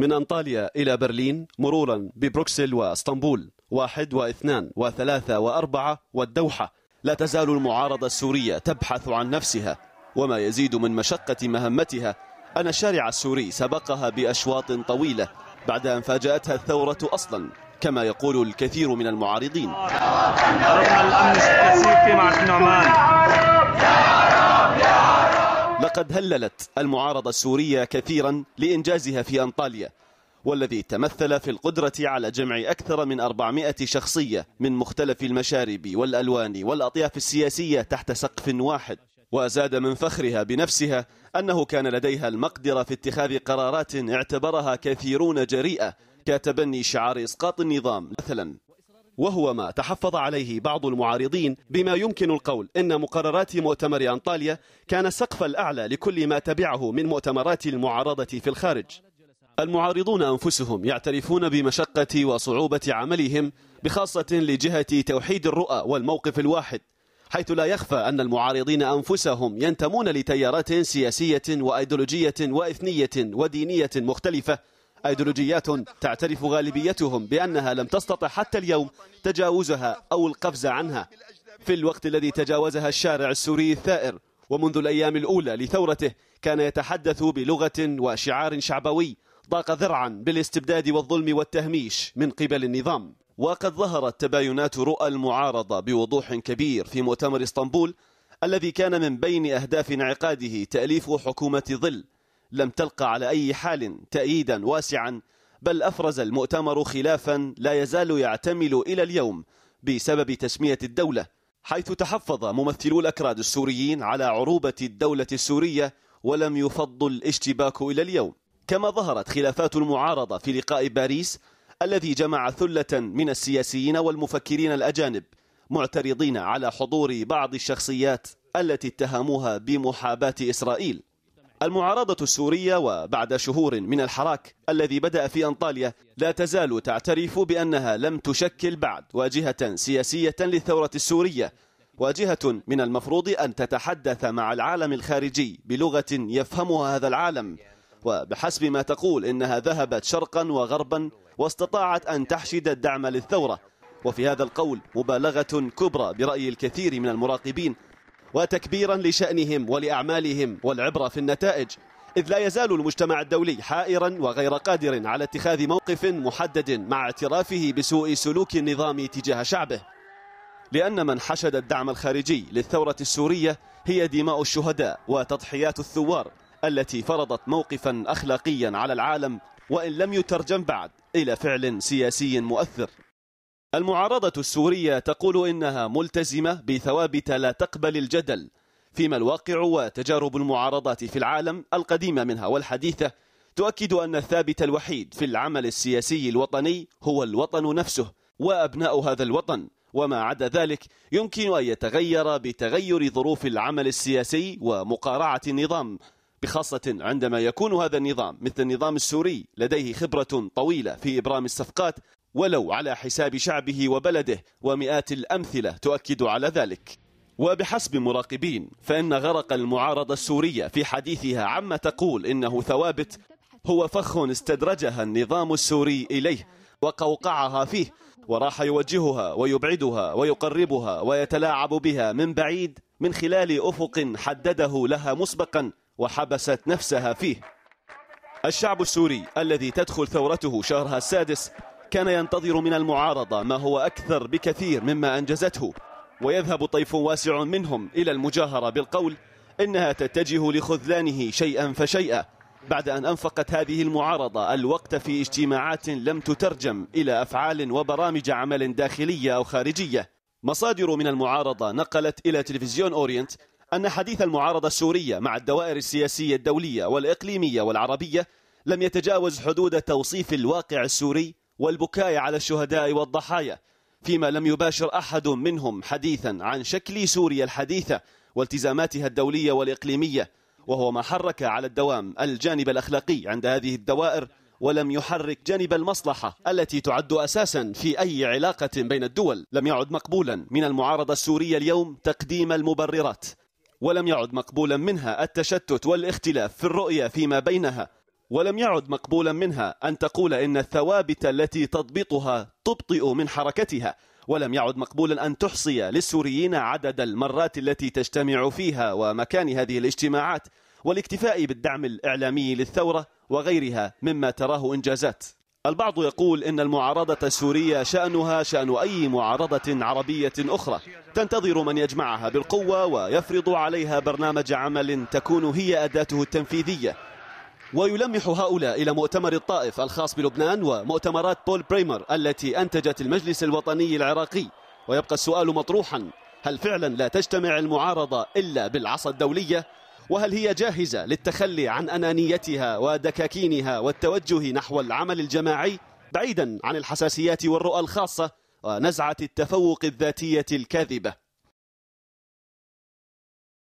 من أنطاليا إلى برلين مرورا ببروكسل واسطنبول واحد واثنان وثلاثة وأربعة والدوحة لا تزال المعارضة السورية تبحث عن نفسها وما يزيد من مشقة مهمتها أن الشارع السوري سبقها بأشواط طويلة بعد أن فاجأتها الثورة أصلا كما يقول الكثير من المعارضين ربنا الأمن السياسي في يا رب يا رب لقد هللت المعارضة السورية كثيرا لإنجازها في أنطاليا والذي تمثل في القدرة على جمع أكثر من 400 شخصية من مختلف المشارب والألوان والأطياف السياسية تحت سقف واحد وزاد من فخرها بنفسها أنه كان لديها المقدرة في اتخاذ قرارات اعتبرها كثيرون جريئة كتبني شعار إسقاط النظام مثلا وهو ما تحفظ عليه بعض المعارضين بما يمكن القول أن مقررات مؤتمر أنطاليا كان السقف الأعلى لكل ما تبعه من مؤتمرات المعارضة في الخارج المعارضون أنفسهم يعترفون بمشقة وصعوبة عملهم بخاصة لجهة توحيد الرؤى والموقف الواحد حيث لا يخفى أن المعارضين أنفسهم ينتمون لتيارات سياسية وأيدولوجية وإثنية ودينية مختلفة أيديولوجيات تعترف غالبيتهم بأنها لم تستطع حتى اليوم تجاوزها أو القفز عنها في الوقت الذي تجاوزها الشارع السوري الثائر ومنذ الأيام الأولى لثورته كان يتحدث بلغة وشعار شعبوي ضاق ذرعا بالاستبداد والظلم والتهميش من قبل النظام وقد ظهرت تباينات رؤى المعارضة بوضوح كبير في مؤتمر اسطنبول الذي كان من بين أهداف انعقاده تأليف حكومة ظل لم تلقى على أي حال تأييدا واسعا بل أفرز المؤتمر خلافا لا يزال يعتمل إلى اليوم بسبب تسمية الدولة حيث تحفظ ممثلو الأكراد السوريين على عروبة الدولة السورية ولم يفض الاشتباك إلى اليوم كما ظهرت خلافات المعارضة في لقاء باريس الذي جمع ثلة من السياسيين والمفكرين الأجانب معترضين على حضور بعض الشخصيات التي اتهموها بمحاباة إسرائيل المعارضة السورية وبعد شهور من الحراك الذي بدأ في أنطاليا لا تزال تعترف بأنها لم تشكل بعد واجهة سياسية للثورة السورية واجهة من المفروض أن تتحدث مع العالم الخارجي بلغة يفهمها هذا العالم وبحسب ما تقول إنها ذهبت شرقا وغربا واستطاعت أن تحشد الدعم للثورة وفي هذا القول مبالغة كبرى برأي الكثير من المراقبين وتكبيرا لشأنهم ولأعمالهم والعبرة في النتائج إذ لا يزال المجتمع الدولي حائرا وغير قادر على اتخاذ موقف محدد مع اعترافه بسوء سلوك النظام تجاه شعبه لأن من حشد الدعم الخارجي للثورة السورية هي دماء الشهداء وتضحيات الثوار التي فرضت موقفا أخلاقيا على العالم وإن لم يترجم بعد إلى فعل سياسي مؤثر المعارضة السورية تقول إنها ملتزمة بثوابت لا تقبل الجدل فيما الواقع وتجارب المعارضات في العالم القديمة منها والحديثة تؤكد أن الثابت الوحيد في العمل السياسي الوطني هو الوطن نفسه وأبناء هذا الوطن وما عدا ذلك يمكن أن يتغير بتغير ظروف العمل السياسي ومقارعة النظام بخاصة عندما يكون هذا النظام مثل النظام السوري لديه خبرة طويلة في إبرام الصفقات ولو على حساب شعبه وبلده ومئات الأمثلة تؤكد على ذلك وبحسب مراقبين فإن غرق المعارضة السورية في حديثها عما تقول إنه ثوابت هو فخ استدرجها النظام السوري إليه وقوقعها فيه وراح يوجهها ويبعدها ويقربها ويتلاعب بها من بعيد من خلال أفق حدده لها مسبقا وحبست نفسها فيه الشعب السوري الذي تدخل ثورته شهرها السادس كان ينتظر من المعارضة ما هو أكثر بكثير مما أنجزته ويذهب طيف واسع منهم إلى المجاهرة بالقول إنها تتجه لخذلانه شيئا فشيئا بعد أن أنفقت هذه المعارضة الوقت في اجتماعات لم تترجم إلى أفعال وبرامج عمل داخلية أو خارجية مصادر من المعارضة نقلت إلى تلفزيون أورينت أن حديث المعارضة السورية مع الدوائر السياسية الدولية والإقليمية والعربية لم يتجاوز حدود توصيف الواقع السوري والبكاء على الشهداء والضحايا فيما لم يباشر أحد منهم حديثا عن شكل سوريا الحديثة والتزاماتها الدولية والإقليمية وهو ما حرك على الدوام الجانب الأخلاقي عند هذه الدوائر ولم يحرك جانب المصلحة التي تعد أساسا في أي علاقة بين الدول لم يعد مقبولا من المعارضة السورية اليوم تقديم المبررات ولم يعد مقبولا منها التشتت والاختلاف في الرؤية فيما بينها ولم يعد مقبولا منها أن تقول إن الثوابت التي تضبطها تبطئ من حركتها ولم يعد مقبولا أن تحصي للسوريين عدد المرات التي تجتمع فيها ومكان هذه الاجتماعات والاكتفاء بالدعم الإعلامي للثورة وغيرها مما تراه إنجازات البعض يقول إن المعارضة السورية شأنها شأن أي معارضة عربية أخرى تنتظر من يجمعها بالقوة ويفرض عليها برنامج عمل تكون هي أداته التنفيذية ويلمح هؤلاء إلى مؤتمر الطائف الخاص بلبنان ومؤتمرات بول بريمر التي أنتجت المجلس الوطني العراقي ويبقى السؤال مطروحا هل فعلا لا تجتمع المعارضة إلا بالعصا الدولية وهل هي جاهزة للتخلي عن أنانيتها ودكاكينها والتوجه نحو العمل الجماعي بعيدا عن الحساسيات والرؤى الخاصة ونزعة التفوق الذاتية الكاذبة